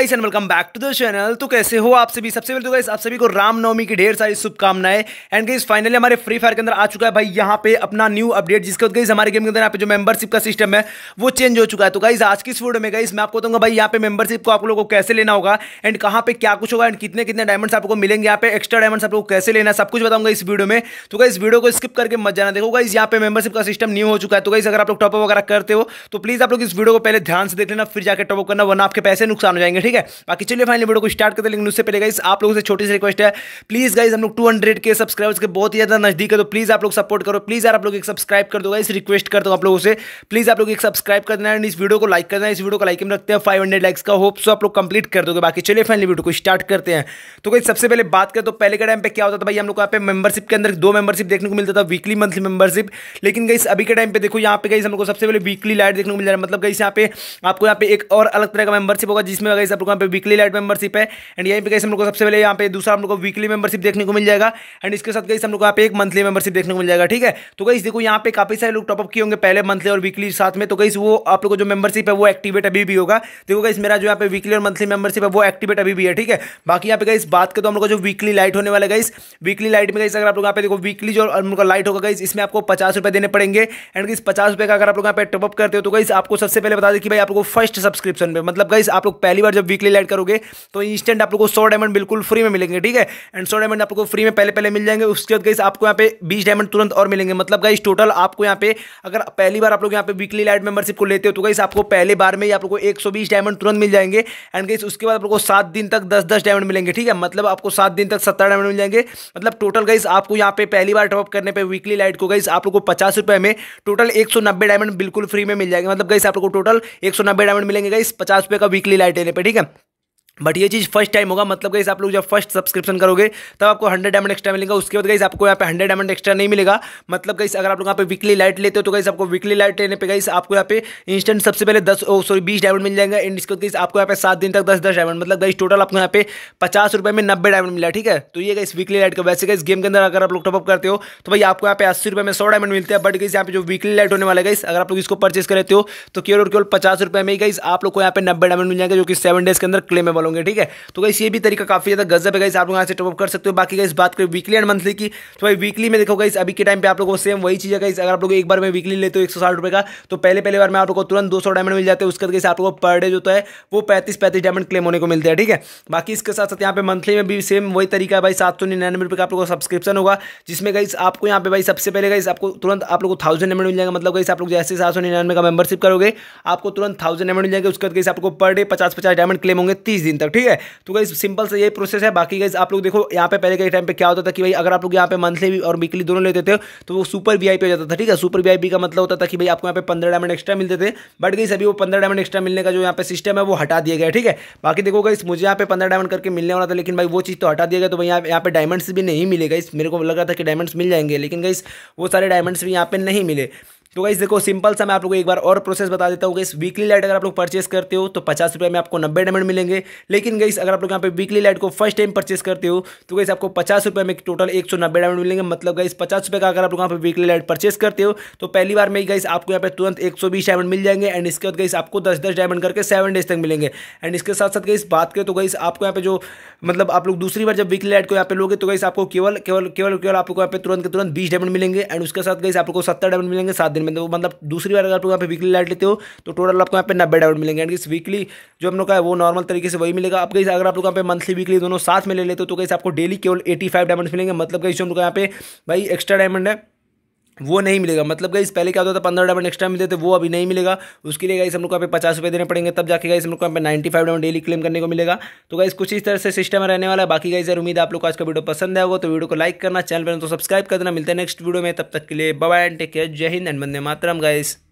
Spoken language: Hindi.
guys and welcome back to the channel तो कैसे हो आप सभी सबसे पहले तो गाइस आप सभी को रामनवमी की ढेर सारी शुभकामनाएं एंड गाइस फाइनली हमारे फ्री फायर के अंदर आ चुका है भाई यहाँ पे अपना न्यू अपडेट जिसके गाइस हमारे गेम के अंदर यहां पे जो मेंबरशिप का सिस्टम है वो चेंज हो चुका है तो गाइस आज की इस वीडियो में गाइस मैं आपको बताऊंगा भाई यहाँ पे मेंबरशिप को आप लोगों को कैसे लेना होगा एंड कहाँ पे क्या कुछ होगा एंड कितने कितने डायमंड्स आपको मिलेंगे यहाँ पे एक्स्ट्रा डायमंड्स आपको कैसे लेना सब कुछ बताऊंगा इस वीडियो में तो गाइस वीडियो को स्किप करके मत जाना देखो गाइस यहाँ पे मेंबरशिप का सिस्टम न्यू हो चुका है तो गाइस अगर आप लोग टॉपअप वगैरह करते हो तो प्लीज आप लोग इस वीडियो को पहले ध्यान से देख लेना फिर जाकर टॉपअप करना वरना आपके पैसे नुकसान हो जाएंगे ठीक है बाकी चलिए फाइनली वीडियो को स्टार्ट करते लेकिन उससे पहले गाइस आप लोगों से छोटी सी रिक्वेस्ट है प्लीज़ गाइज हम लोग टू हंड्रेड के सब्सक्राइबर्स के बहुत ही ज़्यादा नजदीक है तो प्लीज़ आप लोग सपोर्ट करो प्लीज़ यार आप लोग एक सब्सक्राइब कर दो गाइस रिक्वेस्ट कर दो आप लोगों से प्लीज़ आप लोग एक सब्सक्राइब कर देना एंड इस वीडियो को लाइक करना इस वीडियो को लाइक में रखते हैं फाइव हंड्रेड लाइक्स का होप सो तो आप लोग कंप्लीट कर दोगे बाकी चलिए फाइनली वीडियो को स्टार्ट करते हैं तो गाइस सबसे पहले बात करें तो पहले के टाइम पर क्या होता था भाई हम लोग यहाँ पे मेंबरशिप के अंदर दो मेंबरशिप देखने को मिलता था वीकली मंथली मेंबरशिप लेकिन गाइस अभी के टाइम पर देखो यहाँ पे गाइस हम लोग सबसे पहले वीकली लाइट देखने को मिल जाए मतलब गाइस यहाँ पे आपको यहाँ पे एक और अलग तरह का मेंबरशिप होगा जिसमें गाइस आप लोग यहाँ पे वीकली लाइट मेंबरशिप है एंड यहीं पे कैसे हम लोग सबसे पहले यहाँ पे दूसरा हम लोग को वीकली मेंबरशिप देखने को मिल जाएगा एंड इसके साथ कहीं हम लोग यहाँ पे एक मंथली मेंबरशिप देखने को मिल जाएगा ठीक है तो कहीं देखो यहाँ पे काफी सारे लोग टॉपअप किए होंगे पहले मंथली और वीकली साथ में तो कहीं वो आप लोग को जो मेंबरशिप है वो एक्टिवेट अभी भी होगा देखो कहीं मेरा जो यहाँ पे वीकली और मंथली मेंबरशिप है वो एक्टिवेट अभी भी है ठीक है बाकी यहाँ पे कहीं बात करें तो हम लोग जो वीकली लाइट होने वाला गई वीकली लाइट में कहीं अगर आप लोग यहाँ पे देखो वीकली जो हम लोग लाइट होगा गाइस इसमें आपको पचास रुपये देने पड़ेंगे एंड इस पचास रुपये का अगर आप लोग यहाँ पे टॉपअप करते हो तो गाइस आपको सबसे पहले बता दें कि भाई आपको फर्स्ट सब्सक्रिप्शन में मतलब गाइस आप लोग पहली बार जब जब वीकली लाइट करोगे तो इंस्टेंट आप लोग को सौ डायमंड बिल्कुल फ्री में मिलेंगे ठीक है एंड सौ डायमंड आपको फ्री में पहले पहले मिल जाएंगे उसके बाद गई आपको यहाँ पे बीस डायमंड तुरंत और मिलेंगे मतलब गाइस टोटल आपको यहाँ पे अगर पहली बार आप लोग यहाँ पे वीकली लाइट मेंबरशिप को लेते हो तो गाइस आपको पहले बार में आप लोग को एक डायमंड तुरंत मिल जाएंगे एंड गाइस उसके बाद आप लोग को सात दिन तक दस दस डायमंड मिलेंगे ठीक है मतलब आपको सात दिन तक सत्तर डायमंड मिल जाएंगे मतलब टोटल गाइस आपको यहाँ पे पहली बार टॉपअप करने पर वीकली लाइट को गाइस आप लोग को पचास रुपये में टोटल एक डायमंड बिल्कुल फ्री में मिल जाएंगे मतलब गाइस आप लोग को टोटल एक डायमंड मिलेंगे गाइस पचास रुपये का वीकली लाइट लेने पर ठीक है Reagan बट ये चीज़ फर्स्ट टाइम होगा मतलब गाइस आप लोग जब फर्स्ट सब्सक्रिप्शन करोगे तब आपको हंड्रेड डायमंड एक्स्ट्रा मिलेगा उसके बाद गाइस आपको यहाँ पे हंड्रेड डायमंड एक्स्ट्रा नहीं मिलेगा मतलब गाइस अगर आप लोग यहाँ पे वीकली लाइट लेते हो तो गाइस आपको वीकली लाइट लेने पे गाइस आपको यहाँ पे इंस्टेंट सबसे पहले दस सॉरी बीस डायमंड मिल जाएगा एंड इसके बाद गाइस आपको यहाँ पे सात दिन तक दस दस डायमंड मतलब गाइस टोटल आपको यहाँ पे पचास रुपये में नब्बे डायमंड मिला ठीक है तो ये गाइस वीकली लाइट का वैसे गाइस गेम के अंदर अगर आप लोग टॉपअप करते हो तो भाई आपको यहाँ पे अस्सी रुपये में सौ डायमंड मिलते हैं बट गाइस यहाँ पे जो वीकली लाइट होने वाले गई गाइस अगर आप लोग इसको परचेस करते हो तो केवल और केवल पचास रुपये में ही गाइस आप लोग को यहाँ पे नब्बे डायमंड मिल जाएगा जो कि सेवन डेज के अंदर क्लेमेबल होंगे ठीक है तो गाइस ये भी तरीका काफ़ी ज़्यादा गजब है गाइस आप लोग यहाँ से टॉपअप कर सकते हो बाकी गाइस बात करें वीकली एंड मंथली की तो भाई वीकली में देखो गाइस अभी के टाइम पे आप लोग को सेम वही चीज़ है गाइस अगर आप लोग एक बार में वीकली लेते हो एक सौ का तो पहले पहले बार में आप लोग को तुरंत दो डायमंड मिल जाते हैं उसके बाद आप लोग को पर डे जो तो है वो पैंतीस पैंतीस डायमंड क्लेम होने को मिलते हैं ठीक है बाकी इसके साथ साथ यहाँ पे मंथली में भी सेम वही तरीका है भाई सात सौ निन्यानवे रुपये का आप लोग को सब्सक्रिप्शन होगा जिसमें गाइस आपको यहाँ पे भाई सबसे पहले गाइस आपको तुरंत आप लोग को थाउजेंड डायमंड मिल जाएगा मतलब गाइस आप लोग जैसे सात सौ निन्यानवे का मेंबरशिप करोगे आपको तुरंत थाउजेंड डायमंड मिल जाएगा उसके बाद गाइस आपको पर डे पचास पचास डायमंड क्लेम होंगे तीस दिन दिन तक ठीक है तो गाइज सिंपल से यही प्रोसेस है बाकी गाइज आप लोग देखो यहाँ पे पहले के टाइम पे क्या होता था कि भाई अगर आप लोग यहाँ पे मंथली और वीकली दोनों लेते थे तो वो सुपर वी हो जाता था ठीक है सुपर वी का मतलब होता था कि भाई आपको यहाँ पे पंद्रह डायमंड एक्स्ट्रा मिलते थे बट गई अभी वो पंद्रह डायमंड एक्स्ट्रा मिलने का जो यहाँ पे सिस्टम है वो हटा दिया गया ठीक है बाकी देखो गाइस मुझे यहाँ पे पंद्रह डायमंड करके मिलने वाला था लेकिन भाई वो चीज़ तो हटा दिया गया तो भाई यहाँ पे डायमंड्स भी नहीं मिले गाइस मेरे को लगा था कि डायमंड्स मिल जाएंगे लेकिन गाइस वो सारे डायमंड्स भी यहाँ पे नहीं मिले तो गाइस देखो सिंपल सा मैं आप लोगों को एक बार और प्रोसेस बता देता हूँ गाइस वीकली लाइट अगर आप लोग परचेस करते हो तो पचास रुपये में आपको नब्बे डायमंड मिलेंगे लेकिन गाइस अगर आप लोग यहाँ पे वीकली लाइट को फर्स्ट टाइम परचेस करते हो तो गाइस आपको पचास रुपये में टोटल एक सौ नब्बे डायमंड मिलेंगे मतलब गाइस पचास रुपये का अगर आप लोग यहाँ पर वीकली लाइट परचेस करते हो तो पहली बार में गाइस आपको यहाँ पे तुरंत एक सौ बीस डायमंड मिल जाएंगे एंड इसके बाद गाइस आपको दस दस डायमंड करके सेवन डेज तक मिलेंगे एंड इसके साथ साथ गाइस बात करें तो गाइस आपको यहाँ पे जो मतलब आप लोग दूसरी बार जब वीकली लाइट को यहाँ पे लोगे तो गाइस आपको केवल केवल केवल केवल आपको यहाँ पे तुरंत के तुरंत बीस डायमंड मिलेंगे एंड उसके साथ गाइस आपको सत्तर डायमंड मिलेंगे सात दिन में मतलब तो मतलब दूसरी बार अगर आप यहाँ पे वीकली लाइट लेते हो तो टोटल आपको यहाँ पे नब्बे डाउट मिलेंगे एंड कि वीकली जो हम लोग का है वो नॉर्मल तरीके से वही मिलेगा आप कहीं अगर आप लोग यहाँ पे मंथली वीकली दोनों साथ में ले लेते हो तो कहीं आपको डेली केवल एटी फाइव डायमंड मिलेंगे मतलब कहीं जो हम लोग यहाँ पे भाई एक्स्ट्रा डायमंड है वो नहीं मिलेगा मतलब गाइस पहले क्या होता था पंद्रह डायमंड एक्स्ट्रा मिलते थे वो अभी नहीं मिलेगा उसके लिए गाइस हम लोग को यहाँ पे पचास रुपये देने पड़ेंगे तब जाके गाइस हम लोग को यहाँ पे ninety five diamond daily claim करने को मिलेगा तो गाइस कुछ इस तरह से सिस्टम रहने वाला है बाकी गाइस यार उम्मीद आप लोग को आज का वीडियो पसंद आया होगा तो वीडियो को लाइक करना चैनल पर तो सब्सक्राइब कर देना मिलते हैं नेक्स्ट वीडियो में तब तक के लिए बाय एंड टेक केयर जय हिंद एंड बंदे मातरम गाइस